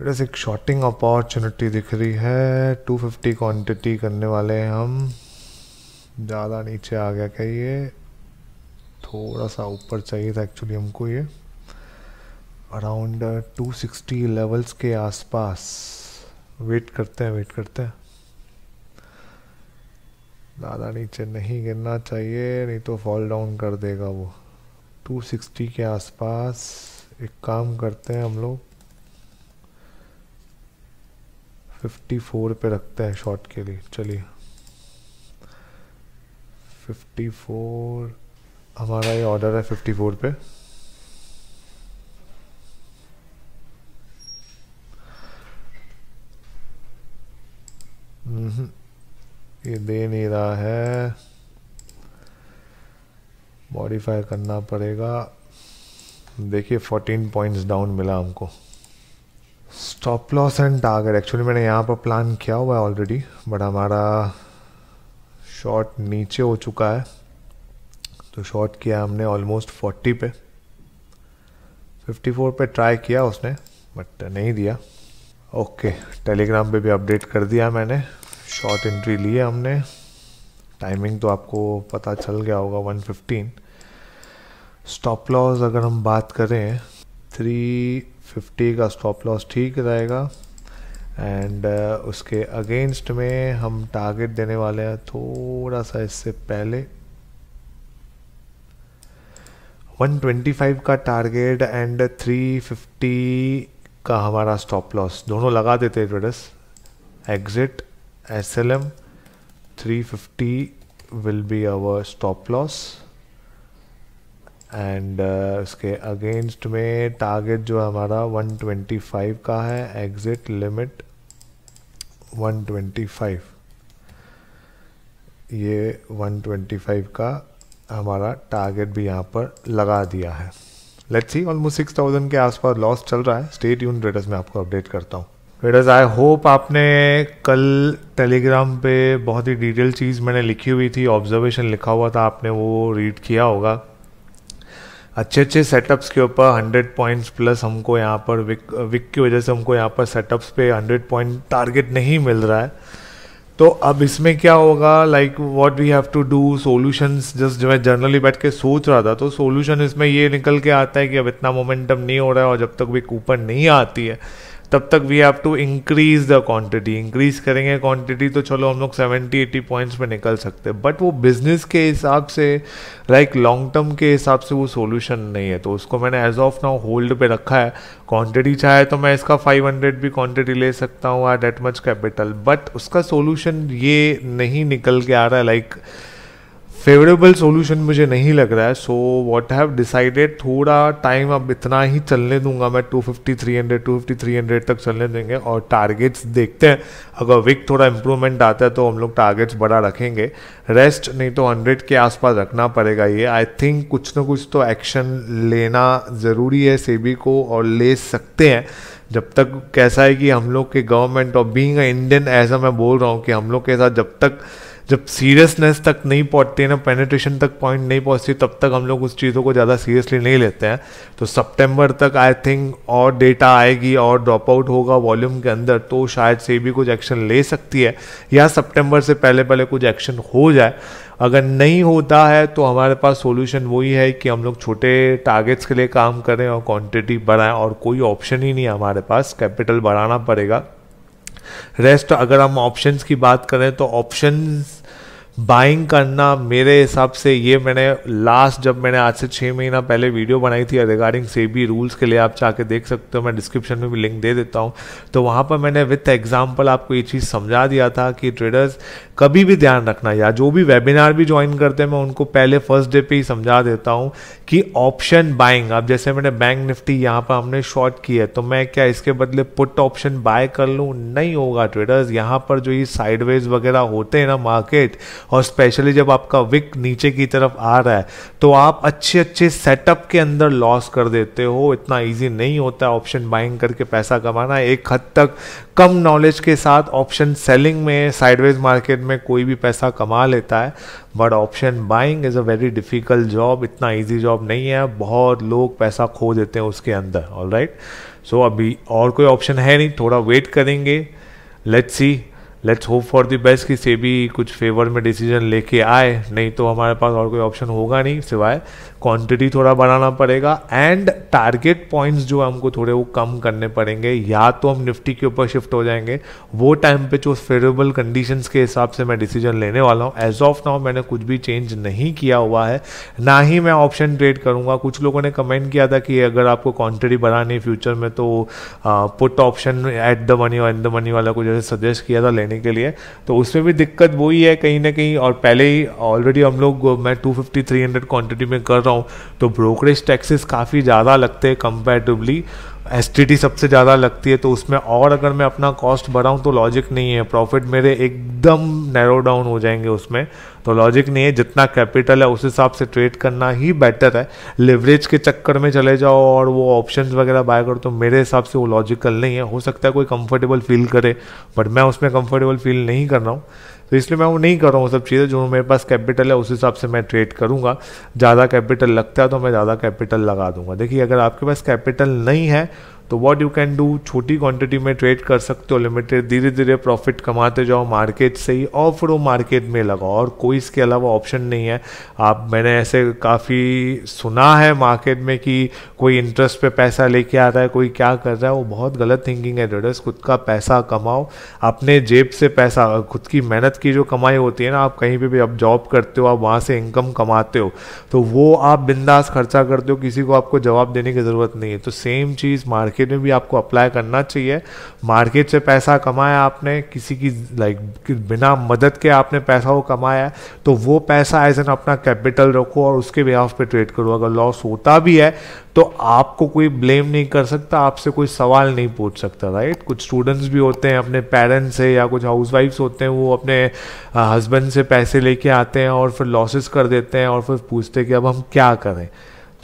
बस एक shooting opportunity दिख रही है 250 क्वांटिटी करने वाले हैं हम ज़्यादा नीचे आ गया क्या ये थोड़ा सा ऊपर चाहिए था एक्चुअली हमको ये अराउंड 260 लेवल्स के आसपास वेट करते हैं वेट करते हैं ज़्यादा नीचे नहीं गिरना चाहिए नहीं तो फॉल डाउन कर देगा वो 260 के आसपास एक काम करते हैं हम लोग 54 पे रखते हैं शॉट के लिए चलिए 54 हमारा ये ऑर्डर है 54 पे हम्म, ये दे नहीं रहा है मॉडिफाई करना पड़ेगा देखिए 14 पॉइंट्स डाउन मिला हमको stop loss and target actually मैंने यहाँ पर प्लान किया हुआ है ऑलरेडी बट हमारा शॉर्ट नीचे हो चुका है तो शॉर्ट किया हमने ऑलमोस्ट 40 पे 54 पे ट्राई किया उसने बट नहीं दिया ओके टेलीग्राम पे भी अपडेट कर दिया मैंने शॉर्ट एंट्री ली है हमने टाइमिंग तो आपको पता चल गया होगा 115 स्टॉप लॉस अगर हम बात करें थ्री फिफ्टी का स्टॉप लॉस ठीक रहेगा एंड uh, उसके अगेंस्ट में हम टारगेट देने वाले हैं थोड़ा सा इससे पहले 125 का टारगेट एंड 350 का हमारा स्टॉप लॉस दोनों लगा देते हैं traders exit S L M three fifty will be our stop loss and uh, उसके अगेंस्ट में टारगेट जो हमारा 125 का है एग्जिट लिमिट 125 ये 125 का हमारा टारगेट भी यहाँ पर लगा दिया है let's see almost six thousand के आसपास लॉस चल रहा है स्टेट यून ट्रेडर्स में आपको अपडेट करता हूँ ट्रेडर्स आई होप आपने कल टेलीग्राम पे बहुत ही डिटेल चीज़ मैंने लिखी हुई थी ऑब्जर्वेशन लिखा हुआ था आपने वो रीड किया होगा अच्छे अच्छे सेटअप्स के ऊपर 100 पॉइंट्स प्लस हमको यहाँ पर विक विक की वजह से हमको यहाँ पर सेटअप्स पे 100 पॉइंट टारगेट नहीं मिल रहा है तो अब इसमें क्या होगा like what we have to do solutions just जो मैं जर्नली बैठ के सोच रहा था तो सॉल्यूशन इसमें ये निकल के आता है कि अब इतना मोमेंटम नहीं हो रहा है और जब तक भी कूपन नहीं आती है तब तक we have to increase the quantity increase करेंगे क्वांटिटी तो चलो हम लोग 70 80 पॉइंट्स में निकल सकते हैं बट वो बिजनेस के हिसाब से लाइक लॉन्ग टर्म के हिसाब से वो सोल्यूशन नहीं है तो उसको मैंने एज ऑफ नाउ होल्ड पे रखा है क्वांटिटी चाहे तो मैं इसका 500 भी क्वांटिटी ले सकता हूँ or that much capital but उसका सोल्यूशन ये नहीं निकल के आ रहा है लाइक like, फेवरेबल सोल्यूशन मुझे नहीं लग रहा है सो वॉट हैव डिसाइडेड थोड़ा टाइम अब इतना ही चलने दूंगा मैं 250 300 250 300 तक चलने देंगे और टारगेट्स देखते हैं अगर विक थोड़ा इम्प्रूवमेंट आता है तो हम लोग टारगेट्स बड़ा रखेंगे रेस्ट नहीं तो 100 के आसपास रखना पड़ेगा ये आई थिंक कुछ ना कुछ तो एक्शन लेना ज़रूरी है सेबी को और ले सकते हैं जब तक कैसा है कि हम लोग के गवर्नमेंट और बींग इंडियन ऐसा मैं बोल रहा हूँ कि हम लोग के साथ जब तक जब सीरियसनेस तक नहीं पहुँचती है ना पेनिट्रेशन तक पॉइंट नहीं पहुँचती तब तक हम लोग उस चीज़ों को ज़्यादा सीरियसली नहीं लेते हैं तो सितंबर तक आई थिंक और डेटा आएगी और ड्रॉप आउट होगा वॉल्यूम के अंदर तो शायद से भी कुछ एक्शन ले सकती है या सितंबर से पहले पहले कुछ एक्शन हो जाए अगर नहीं होता है तो हमारे पास सोल्यूशन वही है कि हम लोग छोटे टारगेट्स के लिए काम करें और क्वांटिटी बढ़ाएं और कोई ऑप्शन ही नहीं है हमारे पास कैपिटल बढ़ाना पड़ेगा रेस्ट अगर हम ऑप्शंस की बात करें तो ऑप्शंस बाइंग करना मेरे हिसाब से ये मैंने लास्ट जब मैंने आज से छः महीना पहले वीडियो बनाई थी रिगार्डिंग सेबी रूल्स के लिए आप जाके देख सकते हो मैं डिस्क्रिप्शन में भी लिंक दे देता हूँ तो वहाँ पर मैंने विथ एग्जाम्पल आपको ये चीज़ समझा दिया था कि ट्रेडर्स कभी भी ध्यान रखना या जो भी वेबिनार भी ज्वाइन करते हैं मैं उनको पहले फर्स्ट डे पर ही समझा देता हूँ कि ऑप्शन बाइंग अब जैसे मैंने बैंक निफ्टी यहाँ पर हमने शॉर्ट की है तो मैं क्या इसके बदले पुट ऑप्शन बाय कर लूँ नहीं होगा ट्रेडर्स यहाँ पर जो ये साइडवेज वगैरह होते हैं ना मार्केट और स्पेशली जब आपका विक नीचे की तरफ आ रहा है तो आप अच्छे अच्छे सेटअप के अंदर लॉस कर देते हो इतना ईजी नहीं होता ऑप्शन बाइंग करके पैसा कमाना एक हद तक कम नॉलेज के साथ ऑप्शन सेलिंग में साइडवेज मार्केट में कोई भी पैसा कमा लेता है but option buying is a very difficult job इतना ईजी जॉब नहीं है बहुत लोग पैसा खो देते हैं उसके अंदर ऑल राइट सो अभी और कोई ऑप्शन है नहीं थोड़ा वेट करेंगे let's see let's hope for the best कि सेबी कुछ फेवर में डिसीजन लेके आए नहीं तो हमारे पास और कोई ऑप्शन होगा नहीं सिवाय क्वांटिटी थोड़ा बढ़ाना पड़ेगा एंड टारगेट पॉइंट्स जो हमको थोड़े वो कम करने पड़ेंगे या तो हम निफ्टी के ऊपर शिफ्ट हो जाएंगे वो टाइम पे जो फेवरेबल कंडीशन के हिसाब से मैं डिसीजन लेने वाला हूँ एज ऑफ नाउ मैंने कुछ भी चेंज नहीं किया हुआ है ना ही मैं ऑप्शन ट्रेड करूँगा कुछ लोगों ने कमेंट किया था कि अगर आपको क्वान्टिटी बढ़ानी है फ्यूचर में तो put option at the money और एट द मनी वाला को जैसे सजेस्ट किया था लेने के लिए तो उसमें भी दिक्कत वही है कहीं ना कहीं और पहले ही ऑलरेडी हम लोग मैं two fifty three hundred quantity में कर रहा हूँ तो ब्रोकरेज टैक्सेस काफ़ी ज़्यादा लगते हैं कंपेरेटिवली एस सबसे ज़्यादा लगती है तो उसमें और अगर मैं अपना कॉस्ट बढ़ाऊँ तो लॉजिक नहीं है प्रॉफिट मेरे एकदम नैरो डाउन हो जाएंगे उसमें तो लॉजिक नहीं है जितना कैपिटल है उस हिसाब से ट्रेड करना ही बेटर है लेवरेज के चक्कर में चले जाओ और वो ऑप्शंस वगैरह बाय करो तो मेरे हिसाब से वो लॉजिकल नहीं है हो सकता है कोई कंफर्टेबल फील करे बट मैं उसमें कंफर्टेबल फील नहीं कर रहा हूँ तो इसलिए मैं वो नहीं कर रहा हूँ सब चीज़ें जो मेरे पास कैपिटल है उस हिसाब से मैं ट्रेड करूँगा ज़्यादा कैपिटल लगता है तो मैं ज़्यादा कैपिटल लगा दूंगा देखिए अगर आपके पास कैपिटल नहीं है तो व्हाट यू कैन डू छोटी क्वांटिटी में ट्रेड कर सकते हो लिमिटेड धीरे धीरे प्रॉफिट कमाते जाओ मार्केट से ही और फिर वो मार्केट में लगाओ और कोई इसके अलावा ऑप्शन नहीं है आप मैंने ऐसे काफ़ी सुना है मार्केट में कि कोई इंटरेस्ट पे पैसा लेके आ रहा है कोई क्या कर रहा है वो बहुत गलत थिंकिंग है ट्रेडर्स खुद का पैसा कमाओ अपने जेब से पैसा खुद की मेहनत की जो कमाई होती है ना आप कहीं पर भी आप जॉब करते हो आप वहाँ से इनकम कमाते हो तो वो आप बिंदास खर्चा करते हो किसी को आपको जवाब देने की ज़रूरत नहीं है तो सेम चीज़ मार्केट मार्केट में भी आपको अप्लाई करना चाहिए मार्केट से पैसा कमाया आपने किसी की लाइक बिना मदद के आपने पैसा वो कमाया तो वो पैसा एज एन अपना कैपिटल रखो और उसके बिहाफ पे ट्रेड करो अगर लॉस होता भी है तो आपको कोई ब्लेम नहीं कर सकता आपसे कोई सवाल नहीं पूछ सकता राइट कुछ स्टूडेंट्स भी होते हैं अपने पेरेंट्स से या कुछ हाउसवाइफ्स होते हैं वो अपने हस्बैंड से पैसे लेके आते हैं और फिर लॉसेस कर देते हैं और फिर पूछते हैं कि अब हम क्या करें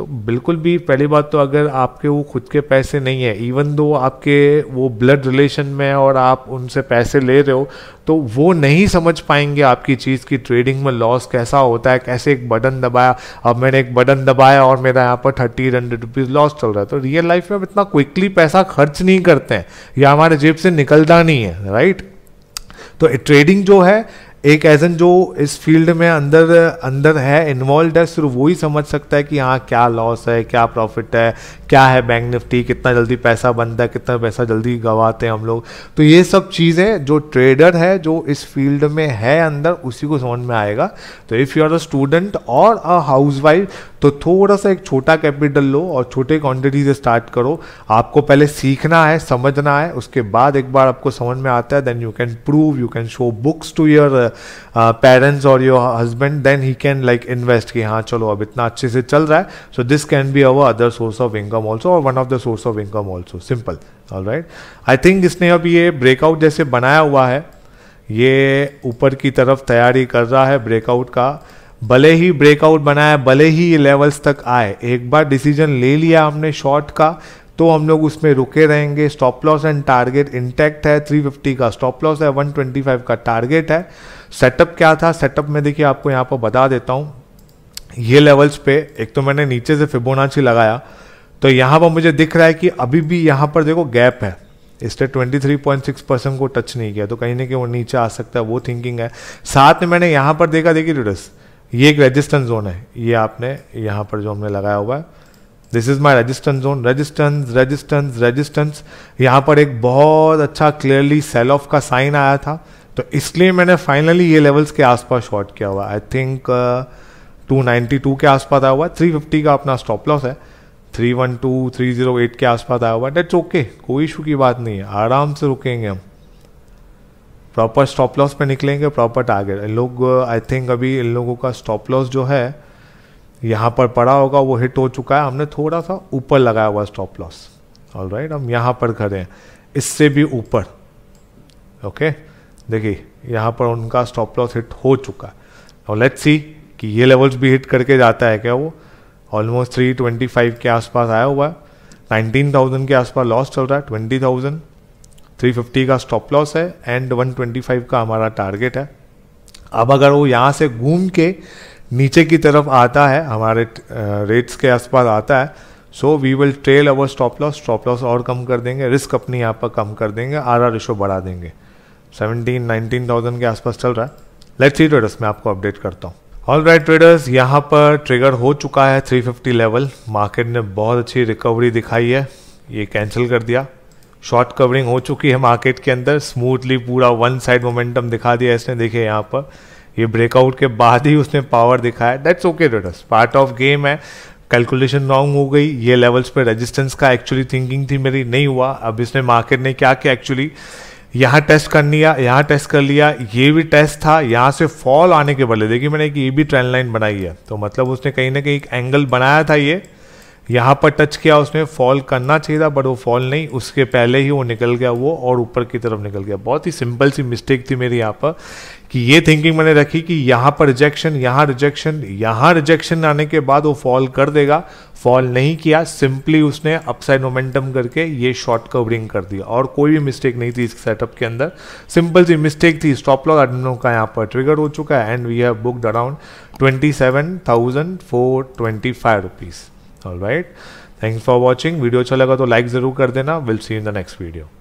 तो बिल्कुल भी पहली बात तो अगर आपके वो खुद के पैसे नहीं है इवन दो आपके वो ब्लड रिलेशन में और आप उनसे पैसे ले रहे हो तो वो नहीं समझ पाएंगे आपकी चीज़ की ट्रेडिंग में लॉस कैसा होता है कैसे एक बटन दबाया अब मैंने एक बटन दबाया और मेरा यहाँ पर थर्टी हंड्रेड रुपीज़ लॉस चल रहा है तो रियल लाइफ में हम इतना क्विकली पैसा खर्च नहीं करते हैं या हमारे जेब से निकलता नहीं है राइट तो ट्रेडिंग जो है एक एजन जो इस फील्ड में अंदर अंदर है इन्वॉल्व है सिर्फ वही समझ सकता है कि हाँ क्या लॉस है क्या प्रॉफिट है क्या है बैंक निफ्टी कितना जल्दी पैसा बनता है कितना पैसा जल्दी गंवाते हैं हम लोग तो ये सब चीज़ें जो ट्रेडर है जो इस फील्ड में है अंदर उसी को समझ में आएगा तो if you are a student और अ हाउस वाइफ तो थोड़ा सा एक छोटा कैपिटल लो और छोटे क्वान्टिटी से स्टार्ट करो आपको पहले सीखना है समझना है उसके बाद एक बार आपको समझ में आता है then you can prove you can show books to your parents और your husband then he can like invest कि हाँ चलो अब इतना अच्छे से चल रहा है so this can be our other source of income also और one of the source of income also simple all right I think इसने अब ये ब्रेकआउट जैसे बनाया हुआ है ये ऊपर की तरफ तैयारी कर रहा है ब्रेकआउट का भले ही ब्रेकआउट बनाया भले ही ये लेवल्स तक आए एक बार डिसीजन ले लिया हमने शॉर्ट का तो हम लोग उसमें रुके रहेंगे stop loss and target intact है 350 का स्टॉप लॉस है 125 का टारगेट है सेटअप क्या था सेटअप में देखिए आपको यहाँ पर बता देता हूँ ये लेवल्स पे एक तो मैंने नीचे से फिबोनाची लगाया तो यहाँ पर मुझे दिख रहा है कि अभी भी यहाँ पर देखो गैप है इसने 23.6 परसेंट को टच नहीं किया तो कहीं ना कहीं वो नीचे आ सकता है वो थिंकिंग है साथ में मैंने यहाँ पर देखा देखिए टूडस ये एक रेजिस्टेंस जोन है ये आपने यहाँ पर जो हमने लगाया हुआ है this is my resistance zone resistance resistance resistance यहाँ पर एक बहुत अच्छा क्लियरली सेल ऑफ का साइन आया था तो इसलिए मैंने फाइनली ये लेवल्स के आसपास शॉर्ट किया हुआ I think two ninety two के आसपास आया हुआ थ्री फिफ्टी का अपना स्टॉप लॉस है three one two three zero eight के आसपास आया हुआ डेट्स ओके कोई इशू की बात नहीं है आराम से रुकेंगे हम प्रॉपर स्टॉप लॉस पे निकलेंगे प्रॉपर टारगेट इन लोग आई uh, थिंक अभी इन लोगों का स्टॉप लॉस जो है यहाँ पर पड़ा होगा वो हिट हो चुका है हमने थोड़ा सा ऊपर लगाया हुआ स्टॉप लॉस ऑल राइट हम यहाँ पर खड़े हैं इससे भी ऊपर ओके देखिए यहाँ पर उनका स्टॉप लॉस हिट हो चुका है और लेट्स सी कि ये लेवल्स भी हिट करके जाता है क्या वो ऑलमोस्ट थ्री ट्वेंटी फाइव के आसपास आया हुआ है नाइनटीन थाउजेंड के आसपास लॉस चल रहा है ट्वेंटी थाउजेंड थ्री फिफ्टी का स्टॉप लॉस है एंड वन ट्वेंटी फाइव का हमारा टारगेट है अब अगर वो यहाँ से घूम के नीचे की तरफ आता है हमारे रेट्स के आसपास आता है so we will trail our stop loss stop loss और कम कर देंगे रिस्क अपनी यहाँ पर कम कर देंगे आर आर रिशो बढ़ा देंगे सेवनटीन नाइनटीन थाउजेंड के आसपास चल रहा है लेट्स सी ट्रेडर्स मैं आपको अपडेट करता हूँ ऑल राइट ट्रेडर्स यहाँ पर ट्रिगर हो चुका है 350 लेवल मार्केट ने बहुत अच्छी रिकवरी दिखाई है ये कैंसिल कर दिया शॉर्ट कवरिंग हो चुकी है मार्केट के अंदर स्मूथली पूरा वन साइड मोमेंटम दिखा दिया इसने देखिए यहाँ पर ये ब्रेकआउट के बाद ही उसने पावर दिखाया that's okay reds part of game है कैलकुलेशन रॉन्ग हो गई ये लेवल्स पे रेजिस्टेंस का एक्चुअली थिंकिंग थी मेरी नहीं हुआ अब इसने मार्केट ने क्या किया एक्चुअली यहाँ टेस्ट कर लिया यहाँ टेस्ट कर लिया ये भी टेस्ट था यहाँ से फॉल आने के बदले देखिए मैंने कि ये भी ट्रेंड लाइन बनाई है तो मतलब उसने कहीं ना कहीं एक एंगल बनाया था ये यहाँ पर टच किया उसने फॉल करना चाहिए था बट वो फॉल नहीं उसके पहले ही वो निकल गया वो और ऊपर की तरफ निकल गया बहुत ही सिंपल सी मिस्टेक थी मेरी यहाँ पर कि ये थिंकिंग मैंने रखी कि यहाँ पर रिजेक्शन यहाँ रिजेक्शन यहाँ रिजेक्शन आने के बाद वो फॉल कर देगा फॉल नहीं किया सिंपली उसने अपसाइड मोमेंटम करके ये शॉर्ट कवरिंग कर दिया और कोई भी मिस्टेक नहीं थी इस सेटअप के अंदर सिंपल सी मिस्टेक थी स्टॉप लॉस आदमियों का यहाँ पर ट्रिगर हो चुका है and we have booked around twenty seven thousand four twenty five rupees all right thank for watching video अच्छा लगा तो लाइक ज़रूर कर देना will see in the next video